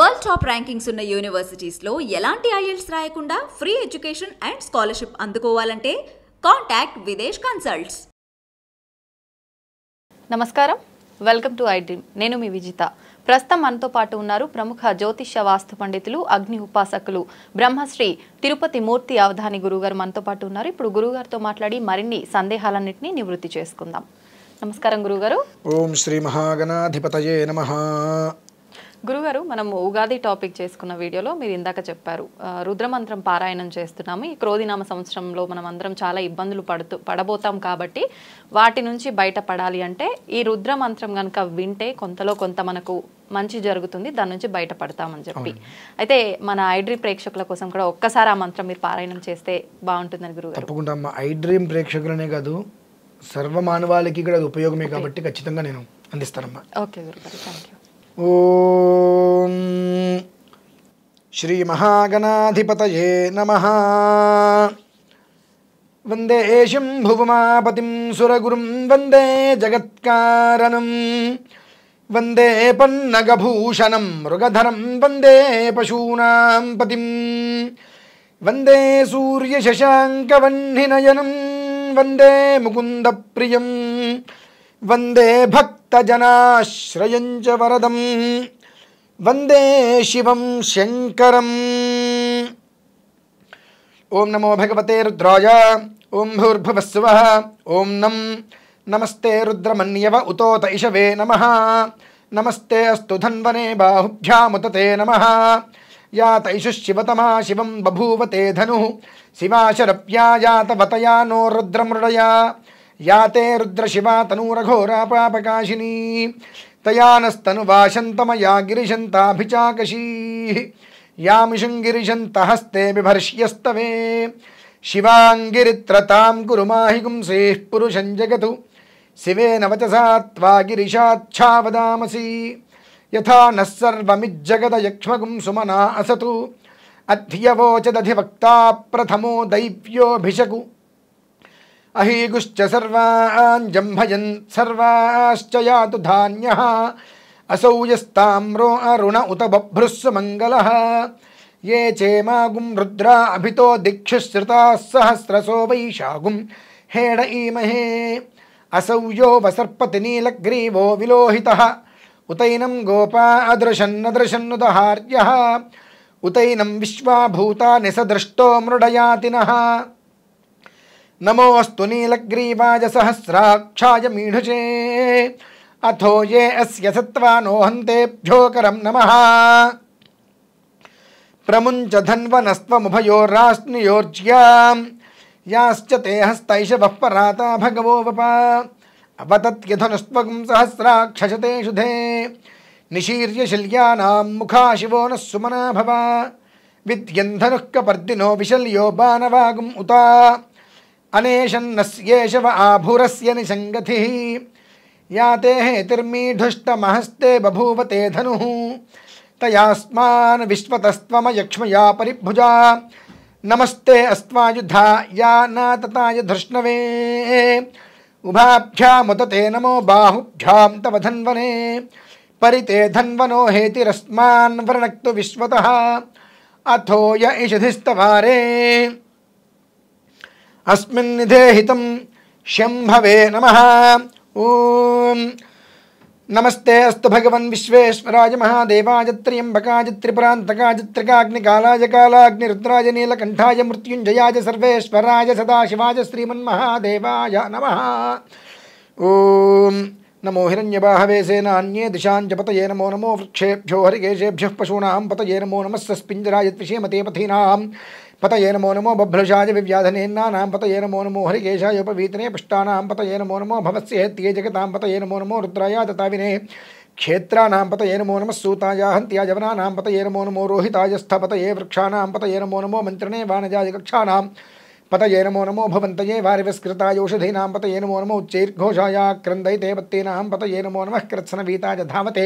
world top rankings ఉన్న యూనివర్సిటీస్లో ఎలాంటి IELTS రాయకుండా ఫ్రీ ఎడ్యుకేషన్ అండ్ స్కాలర్షిప్ అందుకోవాలంటే కాంటాక్ట్ విదేశ్ కన్సల్ట్స్ నమస్కారం వెల్కమ్ టు ఐ డ్రీమ్ నేను మీ విజిత ప్రస్తుతం మనతో పాటు ఉన్నారు ప్రముఖ జ్యోతిష్య వాస్తు పండితులు అగ్ని ఉపాసకులు బ్రహ్మశ్రీ తిరుపతి మూర్తి అవధాని గురుగారు మనతో పాటు ఉన్నారు ఇప్పుడు గురుగారితో మాట్లాడి మరిన్ని సందేహాలన్నింటినీ నివృత్తి చేసుకుందాం నమస్కారం గురుగారు ఓం శ్రీ మహాగణాధిపతయే నమ గురుగారు మనం ఉగాది టాపిక్ చేసుకున్న వీడియోలో మీరు ఇందాక చెప్పారు రుద్రమంత్రం పారాయణం చేస్తున్నాము ఈ క్రోధినామ సంవత్సరంలో మనం అందరం చాలా ఇబ్బందులు పడుతూ పడబోతాం కాబట్టి వాటి నుంచి బయటపడాలి అంటే ఈ రుద్రమంత్రం కనుక వింటే కొంతలో కొంత మనకు మంచి జరుగుతుంది దాని నుంచి బయటపడతామని చెప్పి అయితే మన ఐడ్రీమ్ ప్రేక్షకుల కోసం కూడా ఒక్కసారి ఆ మంత్రం మీరు పారాయణం చేస్తే బాగుంటుందని గురువు తప్పకుండా అమ్మ ఐడ్రీమ్ ప్రేక్షకులనే కాదు సర్వ మానవాళికి కూడా ఉపయోగమే కాబట్టి ఖచ్చితంగా నేను అందిస్తానమ్మా ఓకే గురుగారు థ్యాంక్ యూ ॐ श्रीमहागणाधिपतये नमः वन्दे शम्भुवमापतिं सुरगुरुं वन्दे जगत्कारणं वन्दे पन्नगभूषणं मृगधरं वन्दे पशूनां पतिं वन्दे सूर्यशशाङ्कवह्निनयनं वन्दे मुकुन्दप्रियम् वन्दे भक्तजनाश्रयञ्च च वरदम् वन्दे शिवं शङ्करम् ॐ नमो भगवते रुद्राय ॐ भूर्भुवस्वः ॐ नं नमस्ते रुद्रमन्यव इषवे नमः नमस्ते अस्तु धन्वने बाहुभ्यामुतते नमः यातैषुः शिवतमा शिवं बभूवते धनुः शिवाशरप्या यातवतया नो रुद्रमृडया या ते रुद्रशिवा तनूरघोरापापकाशिनी तया नस्तनुवाशन्तमया गिरिशन्ताभिचाकशीः यामिशुङ्गिरिशन्त हस्ते बिभर्ष्यस्तवे शिवाङ्गिरित्रतां गुरुमाहिगुंसेः पुरुषं जगतु शिवेन वचसा त्वा गिरिशाच्छा वदामसि यथा नः सुमना असतु अध्यवोचदधिवक्ता प्रथमो दैव्योऽभिषकु अहीगुश्च सर्वान् जम्भयन् सर्वाश्च यातु धान्यः असौ यस्ताम्रो अरुण उत बभ्रुस्व मंगल ये चेमागुं रुद्रा अभि दिक्षुश्रुताः सहस्रसो वैशागुं हेड ईमहे असौ यो वसर्पतिनीलग्रीवो विलोहितः उतैनं गोपा अदृशन्नदृशन्नुदहार्यः उतैनं विश्वाभूता निसदृष्टो मृडयातिनः नमोऽस्तु नीलग्रीवाय सहस्राक्षा मीढुषे अथो ये अस्य सत्त्वानोहन्तेभ्यो करं नमः प्रमुञ्च धन्वनस्त्वमुभयोरास्नियोर्ज्याम् याश्च ते हस्तैषवः पराता भगवो वप अवतत्यधनुस्त्वगुं सहस्राक्षशते शुधे निशीर्य मुखाशिवो मुखा नः सुमना भव विद्यन्धनुः कपर्दिनो विशल्यो बाणवागुम् उता अनेशन्नस्येषव आभुरस्य निसङ्गतिः या ते हेतिर्मीढुष्टमहस्ते बभूव ते धनुः तयास्मान् विश्वतस्त्वमयक्ष्मया परिभुजा नमस्ते अस्त्वायुधा या न तताय धृष्णवे उभाभ्यामुत ते नमो बाहुभ्यां तव धन्वने परिते धन्वनो हेतिरस्मान् वृणक्तु विश्वतः अथो य इषधिस्तवारे अस्मिन्निधे हितं शंभवे नमः ओ नमस्ते अस्तु भगवन् विश्वेश्वराय महादेवाय त्र्यम्बकाय त्रिपुरान्तकाय त्रिकाग्निकालाय कालाग्निरुद्राय नीलकण्ठाय मृत्युञ्जयाय सर्वेश्वराय सदाशिवाय श्रीमन्महादेवाय नमः ओम नमो हिरण्यबाहवे सेनान्ये दिशां जपतये नमो नमो वृक्षेभ्यो हरिकेशेभ्यः पशूनां पतये नमो नमस्सस्पिञ्जराय त्रिषेमते पथीनां पतये नमो नमो बभ्रशाय विव्याधनेन्नानां पतये नमो नमो हरिकेशाय उपवीतने पुष्टानां पतये नमो नमो भवस्येत्ये जगतां पतये नमो नमो रुद्राया तताविने क्षेत्राणां पतये नमो नमः सूताय हन्त्या जवनानां ये नमो नमो रोहिताय स्थपतये वृक्षाणां पतये नमो नमो मन्त्रणे वाणजाय कक्षाणां पतये नमो नमो भवन्तये वारिवस्कृतायोषधीनां पतये नमो नमो उच्चैर्घोषाया क्रन्दयिते पत्तीनां पतये नमो कृत्सन कृत्सनवीताय धावते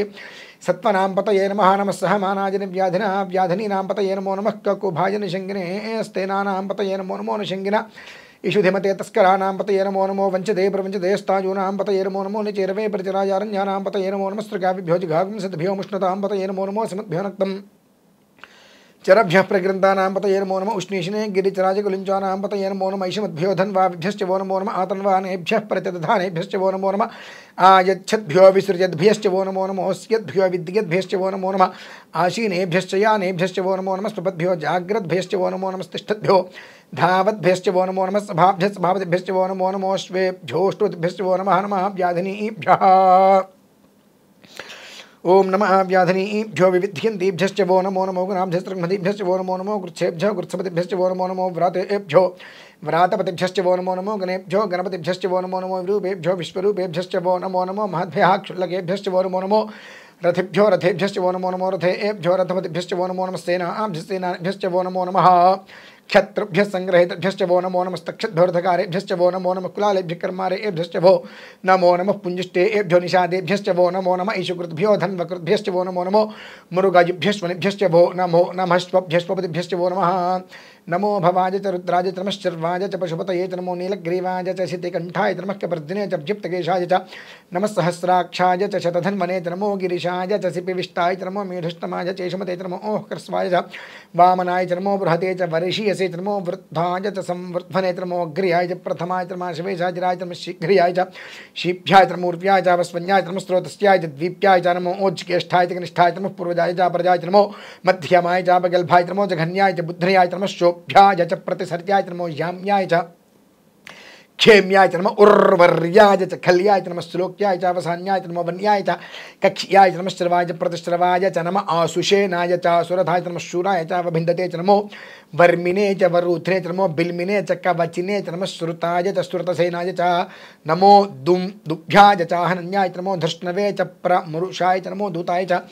सत्त्वनां पतये नमः नमः सहमानाजनव्याधिना व्याधिनीनां पतये नमो नम ककुभाजनशङ्गिने स्तेनानां पतये नमो नमो नशङ्गिना इषुधिमते तस्कराणां पतये नमो नमो वञ्चते प्रवञ्चते स्तायूनां पतये नमो नमो निचेरवे प्रचरायारण्यानां पतये नमो नमस्त्रगाभिभ्यो जिघागुंसद्भ्यो मुष्णतां पतये नमो नमो समद्भ्यो नक्तम चरभ्य प्रकृंता पतये नमो नम उष्णीषणे गिरिचराजकुलिंचानां पतये नमो नम ऐषमद्भ्योधन्वाभ्यश्च वो नमो नम आतन्वानेभ्यः प्रतिदधानेभ्यश्च वो नमो नम आयच्छद्भ्यो विसृजद्भ्यश्च वो नमो नमोऽस्यद्भ्यो विद्यद्भ्यश्च वो नमो नम आशीनेभ्यश्च यानेभ्यश्च वो नमो नम स्पद्भ्यो जाग्रद्भ्यश्च वो नमो नमस्तिष्ठद्भ्यो धावद्भ्यश्च वो नमो नम सभाभ्यः सभापतिभ्यश्च वो नमो नमोऽश्वेभ्योऽष्टुभ्यश्च वो नमः नमः व्याधिनीभ्यः ओम नम व्याधनीभ्यो विविध्यन्दीभ्यश्च वो नमो नमो गुणाभ्यस्तृंहदीभ्यश्च वो नमो नमो गृच्छेभ्य गृत्सपतिभ्यश्च वो नमो नमो व्रातेभ्यो व्रातपतिभ्यश्च वो नमो नमो गणेभ्यो गणपतिभ्य वो नमो नमो विरूपेभ्यो विश्वरूपेभ्यश्च वो नमो नमो महद्भ्यः क्षुल्लकेभ्यश्च वो नमो नमो रथिभ्यो रथेभ्य वो नमो नमो रथेभ्यो रथपतिभ्य वो नमो नमस्तेनाभ्यस्तेनाभ्यश्च वो नमो नमः क्षत्रभ्य संग्रहितभ्य वो नमो नमस्तक्षद्भ्योऽर्धकारेभ्यश्च वो नमो नम कुलालेभ्य कर्मारेभ्यश्च वो नमो नमः एभ्यो निषादेभ्य वो नमो नम ईशुकृतभ्यो धन्वकृतभ्यश्च वो नमो नमो मृगाजिभ्यश्वनिभ्यश्च वो नमो नमः वो नमः नमो भवाज च रुद्राय च पशुपत च च नमो नीलग्रीवाय च शितिकण्ठाय च नमः कपर्दिने च अभ्युप्तकेशाय च नमः सहस्राक्षाय च शतधन्वने च नमो गिरीशाय च सिपिविष्टाय च नमो मेढुष्टमाय च च नमो ओः च वामनाय च नमो बृहते च वर्षीयसे च नमो वृद्धाय च संवृद्धने च नमो अग्र्याय च प्रथमाय च नमः शिवेशाय च राय च नमः च शीभ्याय च नमूर्व्याय च वस्वन्याय च स्रोतस्याय च द्वीप्याय च नमो ओज्ज्येष्ठाय च कनिष्ठाय च पूर्वजाय च प्रजाय च नमो मध्यमाय च बगल्भाय नमो जघन्याय च बुद्ध्रयाय च योग्याय च प्रतिसर्याय च नमो याम्याय च क्षेम्याय च नम उर्वर्याय च खल्याय च नम श्लोक्याय च अवसान्याय च नमो वन्याय च कक्ष्याय च नम श्रवाय च प्रतिश्रवाय च नम आसुषेनाय च सुरधाय च नम शूराय च अवभिन्दते च नमो वर्मिने च वरुथ्रे च नमो बिल्मिने च कवचिने च नम श्रुताय च श्रुतसेनाय च नमो दुं दुभ्याय च हनन्याय च नमो धृष्णवे च प्रमरुषाय च नमो दूताय च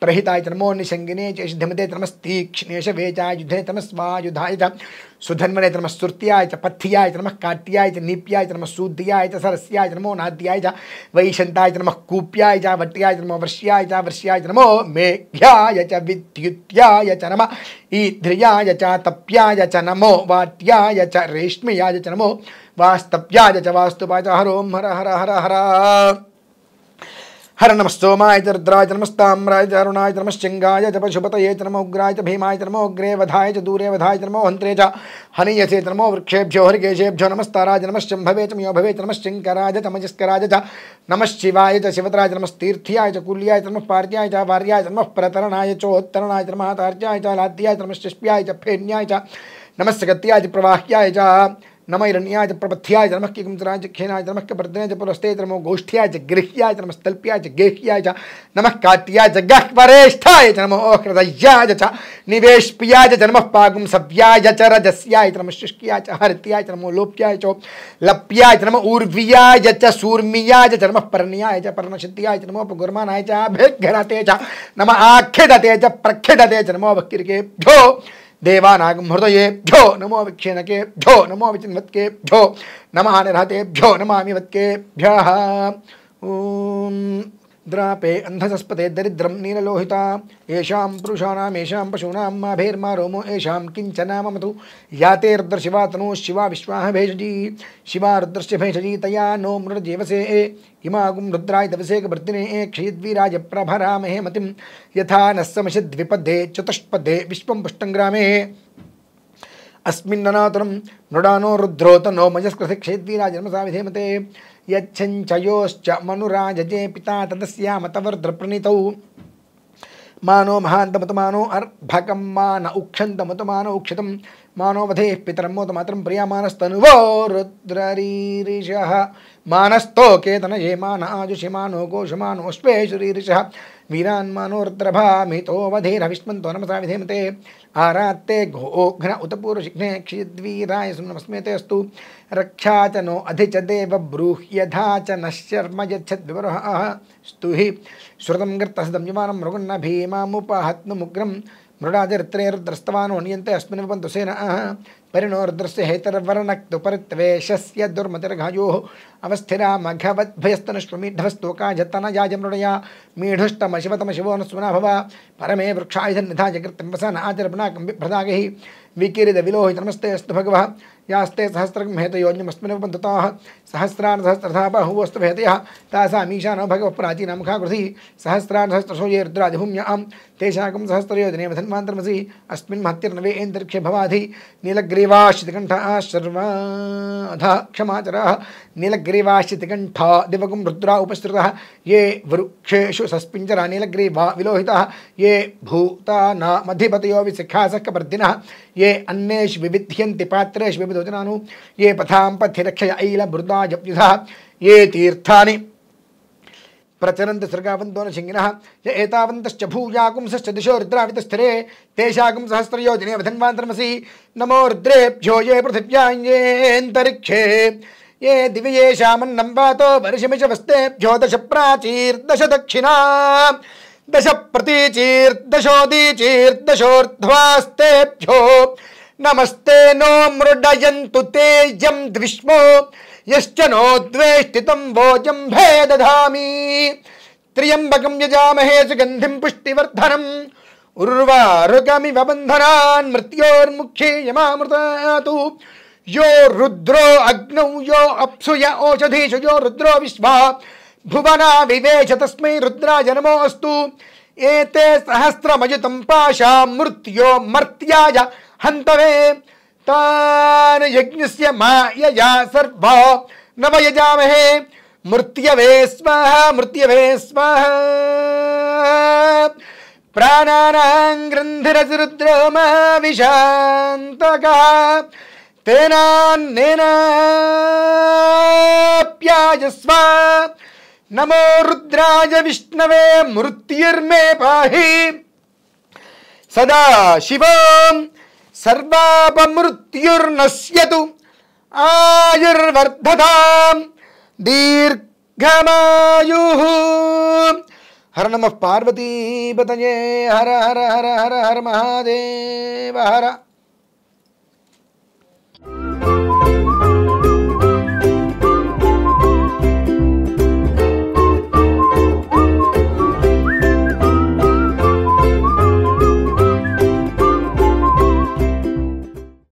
प्रहिताय तमो निशंगिने सिद्धमते तमस्तीक्षणेश वेचा युधे तमस्वायुधाय सुधन्वने त्रमः च पथ्याय काट्याय नीप्याय तम सूद्याय सरस्याय तमो नमो नाद्याय वैशंताय तम कूप्याय वट्याय तमो नमो वर्ष्याय वर्ष्याय नमो मेघ्याय च विद्युत्याय च नम ईध्रियाय च तप्याय च नमो वाट्याय च रेष्म्याय च नमो वास्तव्याय च वास्तुपाय च हर हर हर हर हर नमस्तोमाय च रुद्राय च नमस्ताम्राय च अरुणाय च नमश्चिङ्गाय च पशुपतये च नमो उग्राय च भीमाय च नमो अग्रे वधाय च दूरे वधाय च नमो हन्त्रे च हनीयसे च नमो वृक्षेभ्यो हरिकेशेभ्यो नमस्ताराय नमश्चम्भवे च मयो भवे च नमश्चिंकराय च तमजस्कराय च नमश्शिवाय च शिवतराय च नमस्तीर्थ्याय च कुल्याय च नमः च वार्याय च नमः प्रतरणाय चोत्तरणाय च महातार्याय च लाद्याय च नमश्चिष्प्याय च फेन्याय च नमस्सगत्याय च प्रवाह्याय च नम हिरण्याय प्रबथ्याय च नमः किंकराय खेनाय च नमः कपर्दनाय पुलस्ते च नमो गोष्ठ्याय च गृह्याय च नमस्तल्प्याय च गेह्याय च नमः काट्याय च गह्वरेष्ठाय च नमो हृदयाय च निवेष्पियाय जन्म पागुम सव्याय च रजस्याय च नमः शुष्क्याय च हर्त्याय नमो लोप्याय च लप्याय च ऊर्वियाय च सूर्मियाय जन्म नमः पर्ण्याय च पर्णशत्याय च नमो च भेघ्घरते च नमः आख्यदते च प्रख्यदते च नमो वक्तिर्केभ्यो देवानागम नमो विक्षेणके नमो विचिन्वत्केभ्यो भ्यो नमः निरहते नमामि द्रापे अंधसस्पते दरिद्रम नीललोहिता येषां पुरुषाणामेषां पशूनां माभेर्मा रोमो येषां किञ्चन नाम याते रुद्रशिवा तनु शिवा विश्वाः भेषजी शिवा रुद्रस्य भेषजी तया नो मृजीवसे ए इमागुं रुद्राय तपसे वृत्तिने ए क्षयद्वीराज प्रभरामहे मतिं यथा नः समषद्विपदे विश्वं पुष्टङ्ग्रामे अस्मिन्ननातरं नृडानो नो रुद्रोतनो जन्मसा विधेमते यच्छञ्चयोश्च मनुराजजे पिता तदस्यामतवर्द्रप्रणीतौ मानो महान्तमतमानो अर्भकं मान उक्षन्तमतमान उक्षितं मानो वधेः पितरं मोतमातरं प्रियामानस्तनुवो रुद्ररीरिषः मानस्थो केतन ये मान आजुषिमानो गोषमानोऽश्वे शरीरिषः वीरान्मानोर्द्रभामितोऽवधेरविष्मन्तो नमसा विधेमते आरात्ते घोघ्न उत पूर्वशिघ्ने क्षिद्वीराय नमस्मेते अस्तु रक्षा च नो अधि च देव ब्रूह्यधा च नश्चर्म यच्छद्विवरः स्तु हि श्रुतं गर्तसदं युमानं मृगुन्न भीमामुपहत्नुमुग्रं नियन्ते अस्मिन् विपन्तु सेनः परिणोर्द्रस्य हेतर्वर्णक्तु हेतर्वर्णक्तुपरित्वेषस्य दुर्मतिर्घायोः अवस्थिरा मघवद्भयस्तनश्वमीढवस्तोकाजत्तनजाजमृणया मीढुष्टमशिवतमशिवोनस्वना भव परमे वृक्षायुधन्निधा जगृत्तिम्बसा न आचरपणाकं विभ्रदागैः विकीरित नमस्ते अस्तु भगव यास्ते सहस्र सहस्रं हेतयोन्यमस्मिन् बन्धुताः सहस्रान् सहस्रथा बाहुवस्तु भेतयः तासामीशानो भगवः प्राचीना कृति सहस्रान् सहस्रशो ये रुद्रादिभूम्यां तेषाकं सहस्रयोजनेव धन्वान्तरमसि अस्मिन् अस्मत्तिर्नवे एन्तरिक्षे भवाधि नीलग्रीवाश्रितकण्ठाः शर्वाधा क्षमाचरा नीलग्री गिरिवाशितिकण्ठा दिवगुं रुद्रा उपसृतः ये वृक्षेषु सस्पिञ्जरा नीलग्रीवा विलोहितः ये भूतानामधिपतयो विशिखासकवर्धिनः ये अन्येषु विविध्यन्ति पात्रेषु विविधोजनानु ये पथां पथ्यरक्षय ऐलभृदाजप्युधः ये तीर्थानि प्रचरन्ति सृगावन्तो न शिङ्गिनः य एतावन्तश्च भूयाकुंसश्च दिशो रुद्रावितस्थिरे तेषाकुं सहस्रयोजने वधन्वान्तरमसि नमो रुद्रेभ्यो ये पृथिव्याञ्जेऽन्तरिक्षे ये वस्ते दश प्राचीर्दश दक्षिणा दश प्रतीचीर्दशोदीचीर्दशोर्ध्वास्तेभ्यो नमस्ते नो मृडयन्तु ते यं द्विष्मो यश्च नो द्वेष्टितं भे दधामि त्र्यम्बकं यजामहे सुगन्धिं पुष्टिवर्धनम् उर्वारुकमिव बन्धनान् मृत्योर्मुखे यमामृतातु यो रुद्रो अग्नौ यो अप्सु य ओषधीषु यो रुद्रो विश्वा भुवना विवेश तस्म रुद्रा जनमोस्तु एते सहस्रमयुतं पाशा मृत्यो मर्त्याय हन्तवे तान् यज्ञस्य मायया सर्व नव यजामहे मृत्यवे स्मः मृत्यवे स्मः प्राणानां ग्रन्थिरसि रुद्रमाविशान्तकः തേനാനേനാപ്യാജസ്വ നമോ രുദ്രാജ വിഷ്ണവേ മൃത്യുർമേ പാഹി സദാ ശിവം സർവാപമൃത്യുർനശ്യതു ആയുർവർദ്ധതാം ദീർഘമായു ഹര നമ പാർവതീപതയേ ഹര ഹര ഹര ഹര ഹര മഹാദേവ ഹര